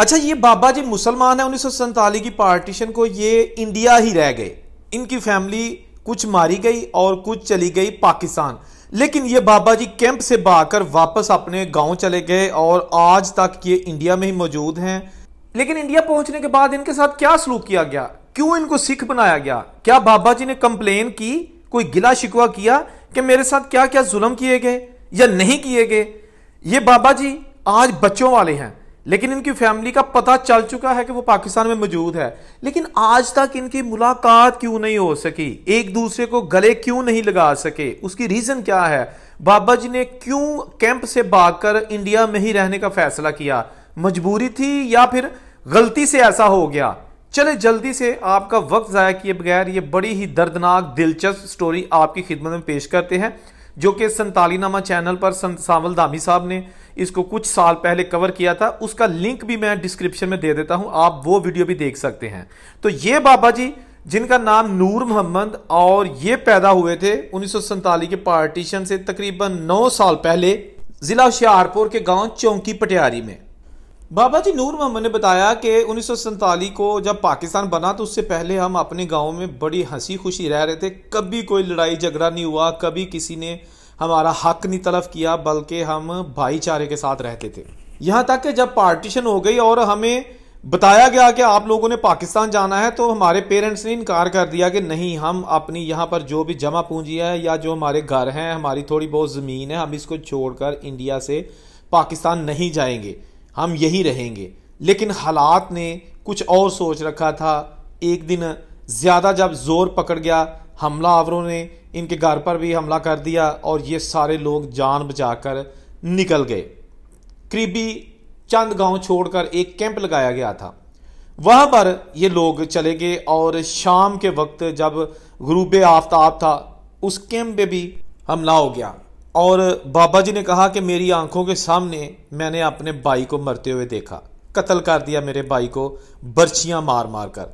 अच्छा ये बाबा जी मुसलमान है उन्नीस की पार्टीशन को ये इंडिया ही रह गए इनकी फैमिली कुछ मारी गई और कुछ चली गई पाकिस्तान लेकिन ये बाबा जी कैंप से बाहर वापस अपने गांव चले गए और आज तक ये इंडिया में ही मौजूद हैं लेकिन इंडिया पहुंचने के बाद इनके साथ क्या सलूक किया गया क्यों इनको सिख बनाया गया क्या बाबा जी ने कंप्लेन की कोई गिला शिकवा किया कि मेरे साथ क्या क्या जुल्म किए गए या नहीं किए गए ये बाबा जी आज बच्चों वाले हैं लेकिन इनकी फैमिली का पता चल चुका है कि वो पाकिस्तान में मौजूद है लेकिन आज तक इनकी मुलाकात क्यों नहीं हो सकी एक दूसरे को गले क्यों नहीं लगा सके उसकी रीजन क्या है बाबा जी ने क्यों कैंप से भागकर इंडिया में ही रहने का फैसला किया मजबूरी थी या फिर गलती से ऐसा हो गया चले जल्दी से आपका वक्त ज़ाया किए बगैर ये बड़ी ही दर्दनाक दिलचस्प स्टोरी आपकी खिदमत में पेश करते हैं जो कि संताली नामा चैनल पर संत सावल धामी साहब ने इसको कुछ साल पहले कवर किया था उसका लिंक भी मैं डिस्क्रिप्शन में दे देता हूं आप वो वीडियो भी देख सकते हैं तो ये बाबा जी जिनका नाम नूर मोहम्मद और ये पैदा हुए थे उन्नीस के पार्टीशन से तकरीबन नौ साल पहले जिला होशियारपुर के गांव चौंकी पटियारी में बाबा जी नूर मोहम्मद ने बताया कि उन्नीस को जब पाकिस्तान बना तो उससे पहले हम अपने गांव में बड़ी हंसी खुशी रह रहे थे कभी कोई लड़ाई झगड़ा नहीं हुआ कभी किसी ने हमारा हक नहीं तलफ किया बल्कि हम भाईचारे के साथ रहते थे यहाँ तक कि जब पार्टीशन हो गई और हमें बताया गया कि आप लोगों ने पाकिस्तान जाना है तो हमारे पेरेंट्स ने इनकार कर दिया कि नहीं हम अपनी यहाँ पर जो भी जमा पूंजी है या जो हमारे घर हैं हमारी थोड़ी बहुत ज़मीन है हम इसको छोड़कर इंडिया से पाकिस्तान नहीं जाएंगे हम यही रहेंगे लेकिन हालात ने कुछ और सोच रखा था एक दिन ज़्यादा जब जोर पकड़ गया हमला आवरों ने इनके घर पर भी हमला कर दिया और ये सारे लोग जान बचाकर निकल गए करीबी चंद गांव छोड़कर एक कैंप लगाया गया था वहाँ पर ये लोग चले गए और शाम के वक्त जब ग्रूब आफ्ताब था उस कैंप पे भी हमला हो गया और बाबा जी ने कहा कि मेरी आंखों के सामने मैंने अपने भाई को मरते हुए देखा कत्ल कर दिया मेरे भाई को बर्छियाँ मार मार कर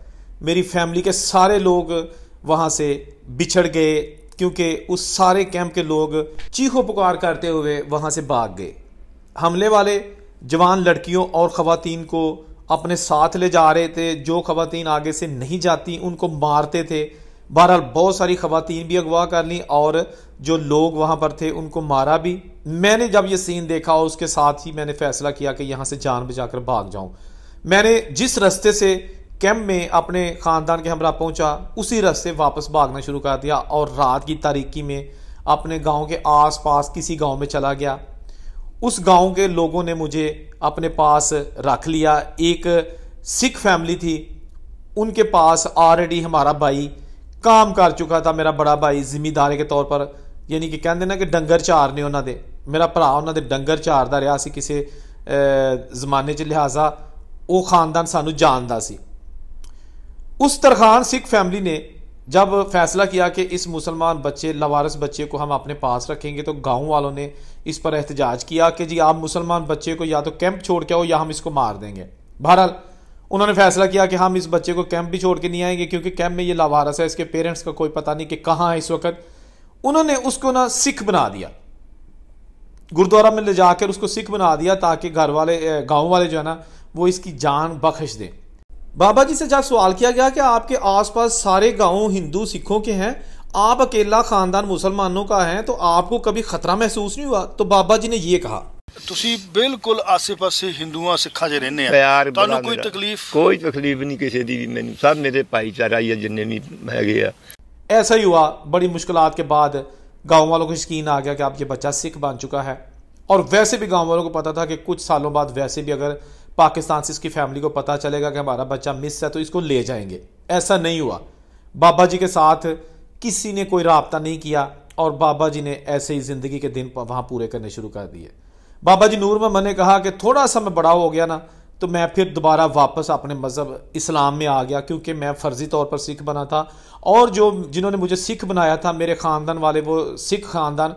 मेरी फैमिली के सारे लोग वहाँ से बिछड़ गए क्योंकि उस सारे कैंप के लोग चीखों पुकार करते हुए वहाँ से भाग गए हमले वाले जवान लड़कियों और ख़वातीन को अपने साथ ले जा रहे थे जो ख़वातीन आगे से नहीं जाती उनको मारते थे बहरहाल बहुत सारी खवतिन भी अगवा कर ली और जो लोग वहाँ पर थे उनको मारा भी मैंने जब ये सीन देखा और उसके साथ ही मैंने फैसला किया कि यहाँ से जान बचाकर भाग जाऊँ मैंने जिस रास्ते से कैम्प में अपने ख़ानदान के हमरा पहुँचा उसी रास्ते वापस भागना शुरू कर दिया और रात की तारीख़ी में अपने गांव के आसपास किसी गांव में चला गया उस गांव के लोगों ने मुझे अपने पास रख लिया एक सिख फैमिली थी उनके पास ऑलरेडी हमारा भाई काम कर चुका था मेरा बड़ा भाई जिमीदार के तौर पर यानी कि कहें ਨਾ ਕਿ ਡੰਗਰ ਚਾਰਨੇ ਉਹਨਾਂ ਦੇ ਮੇਰਾ ਭਰਾ ਉਹਨਾਂ ਦੇ ਡੰਗਰ ਚਾਰਦਾ ਰਿਹਾ ਸੀ ਕਿਸੇ ਜ਼ਮਾਨੇ 'ਚ ਲਿਹਾਜ਼ਾ ਉਹ उस तरखान सिख फैमिली ने जब फैसला किया कि इस मुसलमान बच्चे लवारस बच्चे को हम अपने पास रखेंगे तो गांव वालों ने इस पर एहतजाज किया कि जी आप मुसलमान बच्चे को या तो कैंप छोड़ के आओ या हम इसको मार देंगे बहरहाल उन्होंने फैसला किया कि हम इस बच्चे को कैंप भी छोड़ के नहीं आएंगे क्योंकि कैंप में ये लावारस है इसके पेरेंट्स का कोई पता नहीं कि कहाँ है इस वक्त उन्होंने उसको ना सिख बना दिया गुरुद्वारा में ले जाकर उसको सिख बना दिया ताकि घर वाले गाँव वाले जो है ना वो इसकी जान बख्श दें बाबा जी से जब सवाल किया गया कि आपके आसपास सारे गांव हिंदू सिखों के हैं आप अकेला खानदान मुसलमानों का है तो आपको कभी खतरा महसूस नहीं हुआ तो बाबा जी ने यह कहा ਤੁਸੀਂ आसे पास ਪਾਸੇ सिखा जो 'ਚ ਰਹਿੰਦੇ ਆ ਤੁਹਾਨੂੰ ਕੋਈ ਤਕਲੀਫ ਕੋਈ ਤਕਲੀਫ ਨਹੀਂ ਕਿਸੇ ਦੀ ਵੀ ਮੈਨੂੰ ਸਭ ਮੇਰੇ ਭਾਈਚਾਰਾ ਹੀ ਆ ऐसा ही हुआ बड़ी मुश्किल के बाद गाँव वालों को यकीन आ गया कि आपके बच्चा सिख बन चुका है और वैसे भी गाँव वालों को पता था कि कुछ सालों बाद वैसे भी अगर पाकिस्तान से इसकी फैमिली को पता चलेगा कि हमारा बच्चा मिस है तो इसको ले जाएंगे ऐसा नहीं हुआ बाबा जी के साथ किसी ने कोई रबता नहीं किया और बाबा जी ने ऐसे ही ज़िंदगी के दिन वहाँ पूरे करने शुरू कर दिए बाबा जी नूर में ने कहा कि थोड़ा सा मैं बड़ा हो गया ना तो मैं फिर दोबारा वापस अपने मज़हब इस्लाम में आ गया क्योंकि मैं फ़र्ज़ी तौर पर सिख बना था और जो जिन्होंने मुझे सिख बनाया था मेरे ख़ानदान वाले वो सिख ख़ानदान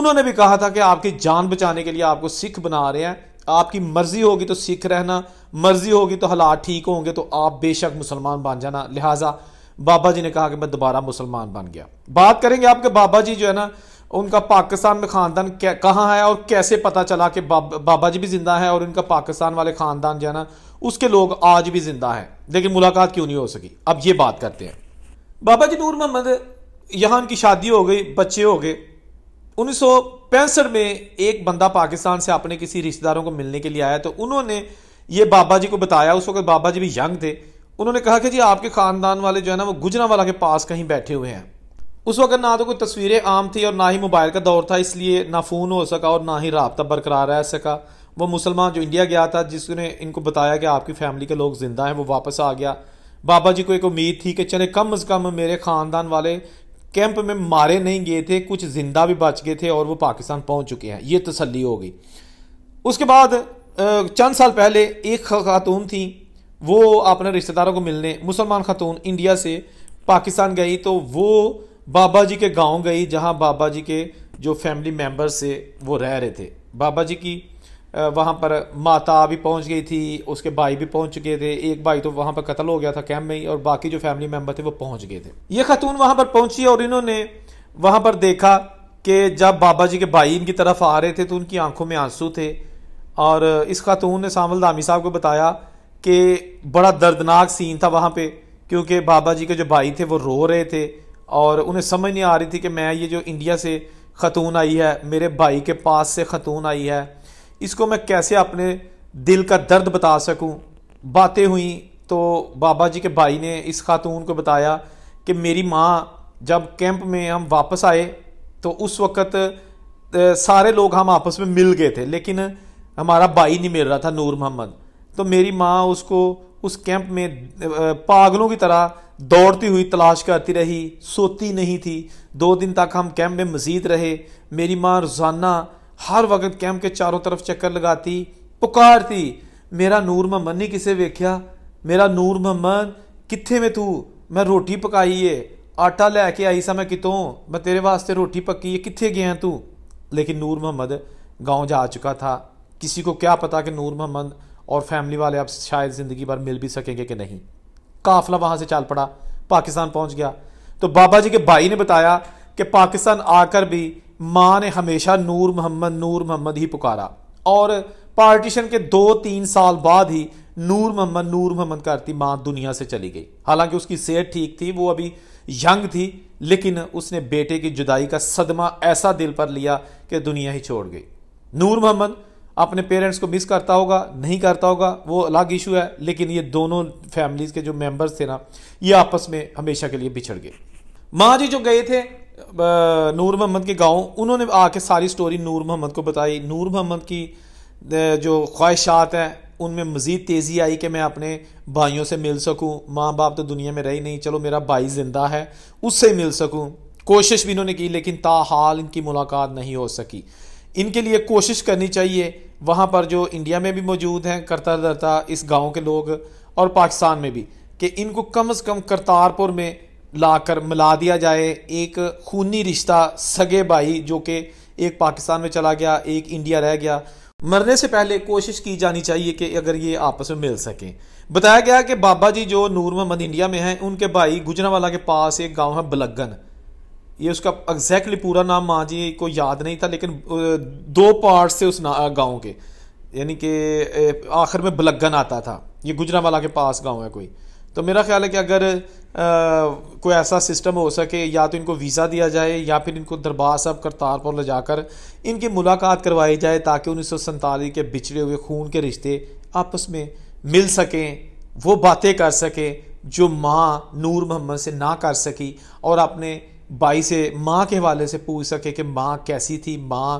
उन्होंने भी कहा था कि आपकी जान बचाने के लिए आपको सिख बना रहे हैं आपकी मर्ज़ी होगी तो सिख रहना मर्ज़ी होगी तो हालात ठीक होंगे तो आप बेशक मुसलमान बन जाना लिहाजा बाबा जी ने कहा कि मैं दोबारा मुसलमान बन गया बात करेंगे आपके बाबा जी जो है ना उनका पाकिस्तान में ख़ानदान कहाँ है और कैसे पता चला कि बाब, बाबा जी भी ज़िंदा है और इनका पाकिस्तान वाले ख़ानदान जो है ना उसके लोग आज भी ज़िंदा हैं लेकिन मुलाकात क्यों नहीं हो सकी अब ये बात करते हैं बाबा जी नूर मोहम्मद यहाँ उनकी शादी हो गई बच्चे हो गए उन्नीस में एक बंदा पाकिस्तान से अपने किसी रिश्तेदारों को मिलने के लिए आया तो उन्होंने ये बाबा जी को बताया उस वक्त बाबा जी भी यंग थे उन्होंने कहा कि जी आपके ख़ानदान वाले जो है ना वो गुजरा वाला के पास कहीं बैठे हुए हैं उस वक्त ना तो कोई तस्वीरें आम थी और ना ही मोबाइल का दौर था इसलिए ना फ़ोन हो सका और ना ही रबता बरकरार रह सका वो मुसलमान जो इंडिया गया था जिसने इनको बताया कि आपकी फैमिली के लोग ज़िंदा हैं वो वापस आ गया बाबा जी को एक उम्मीद थी कि चले कम अज़ कम मेरे ख़ानदान वाले कैंप में मारे नहीं गए थे कुछ ज़िंदा भी बच गए थे और वो पाकिस्तान पहुँच चुके हैं ये तसली हो गई उसके बाद चंद साल पहले एक खातून थी वो अपने रिश्तेदारों को मिलने मुसलमान खातून इंडिया से पाकिस्तान गई तो वो बाबा जी के गांव गई जहां बाबा जी के जो फैमिली मेम्बर्स थे वो रह रहे थे बाबा जी की वहाँ पर माता भी पहुँच गई थी उसके भाई भी पहुँच चुके थे एक भाई तो वहाँ पर कत्ल हो गया था कैंप में ही और बाकी जो फैमिली मेम्बर थे वो पहुँच गए थे ये खतून वहाँ पर पहुँची और इन्होंने वहाँ पर देखा कि जब बाबा जी के भाई इनकी तरफ आ रहे थे तो उनकी आंखों में आंसू थे और इस खातून ने सामल दामी साहब को बताया कि बड़ा दर्दनाक सीन था वहाँ पे क्योंकि बाबा जी के जो भाई थे वो रो रहे थे और उन्हें समझ नहीं आ रही थी कि मैं ये जो इंडिया से ख़तून आई है मेरे भाई के पास से ख़तून आई है इसको मैं कैसे अपने दिल का दर्द बता सकूं बातें हुई तो बाबा जी के भाई ने इस खातून को बताया कि मेरी माँ जब कैंप में हम वापस आए तो उस वक़्त सारे लोग हम आपस में मिल गए थे लेकिन हमारा भाई नहीं मिल रहा था नूर मोहम्मद तो मेरी माँ उसको उस कैंप में पागलों की तरह दौड़ती हुई तलाश करती रही सोती नहीं थी दो दिन तक हम कैंप में मज़ीद रहे मेरी माँ रोज़ाना हर वक्त कैंप के चारों तरफ चक्कर लगाती पुकारती मेरा नूर ममन नहीं किसे वेख्या मेरा नूर ममन कितने में तू मैं रोटी पकाई है आटा लैके आई सा मैं कितों मैं तेरे वास्ते रोटी पकी है कितने गया तू लेकिन नूर मोहम्मद गांव जा चुका था किसी को क्या पता कि नूर मोहम्मद और फैमिली वाले अब शायद ज़िंदगी भर मिल भी सकेंगे कि नहीं काफिला वहां से चाल पड़ा पाकिस्तान पहुंच गया तो बाबा जी के भाई ने बताया कि पाकिस्तान आकर भी माँ ने हमेशा नूर मोहम्मद नूर मोहम्मद ही पुकारा और पार्टीशन के दो तीन साल बाद ही नूर मोहम्मद नूर मोहम्मद करती माँ दुनिया से चली गई हालांकि उसकी सेहत ठीक थी वो अभी यंग थी लेकिन उसने बेटे की जुदाई का सदमा ऐसा दिल पर लिया कि दुनिया ही छोड़ गई नूर मोहम्मद अपने पेरेंट्स को मिस करता होगा नहीं करता होगा वो अलग इशू है लेकिन ये दोनों फैमिलीज़ के जो मेंबर्स थे ना ये आपस में हमेशा के लिए बिछड़ गए माँ जी जो गए थे नूर मोहम्मद के गांव उन्होंने आके सारी स्टोरी नूर मोहम्मद को बताई नूर मोहम्मद की जो ख्वाहिशात हैं उनमें मज़ीद तेज़ी आई कि मैं अपने भाइयों से मिल सकूँ माँ बाप तो दुनिया में रही नहीं चलो मेरा भाई ज़िंदा है उससे मिल सकूँ कोशिश भी इन्होंने की लेकिन ताहाल इनकी मुलाकात नहीं हो सकी इनके लिए कोशिश करनी चाहिए वहाँ पर जो इंडिया में भी मौजूद हैं करता दरता इस गाँव के लोग और पाकिस्तान में भी कि इनको कम से कम करतारपुर में लाकर मिला दिया जाए एक खूनी रिश्ता सगे भाई जो कि एक पाकिस्तान में चला गया एक इंडिया रह गया मरने से पहले कोशिश की जानी चाहिए कि अगर ये आपस में मिल सकें बताया गया कि बाबा जी जो नूर मोहम्मद इंडिया में हैं उनके भाई गुजरावाला के पास एक गांव है बलगन ये उसका एग्जैक्टली पूरा नाम माँ जी को याद नहीं था लेकिन दो पार्ट से उस गांव के यानी कि आखिर में बलगन आता था ये गुजरावाला के पास गांव है कोई तो मेरा ख्याल है कि अगर आ, कोई ऐसा सिस्टम हो सके या तो इनको वीज़ा दिया जाए या फिर इनको दरबार साहब करतारपुर ले जाकर इनकी मुलाकात करवाई जाए ताकि उन्नीस सौ के बिछड़े हुए खून के रिश्ते आपस में मिल सकें वो बातें कर सकें जो माँ नूर मोहम्मद से ना कर सकी और अपने भाई से माँ के हवाले से पूछ सके कि माँ कैसी थी माँ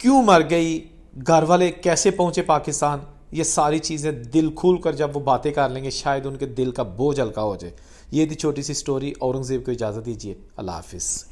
क्यों मर गई घर वाले कैसे पहुँचे पाकिस्तान ये सारी चीज़ें दिल खोल कर जब वो बातें कर लेंगे शायद उनके दिल का बोझ हल्का हो जाए ये थी छोटी सी स्टोरी औरंगज़ेब को इजाज़त दीजिए अल्लाह हाफिज़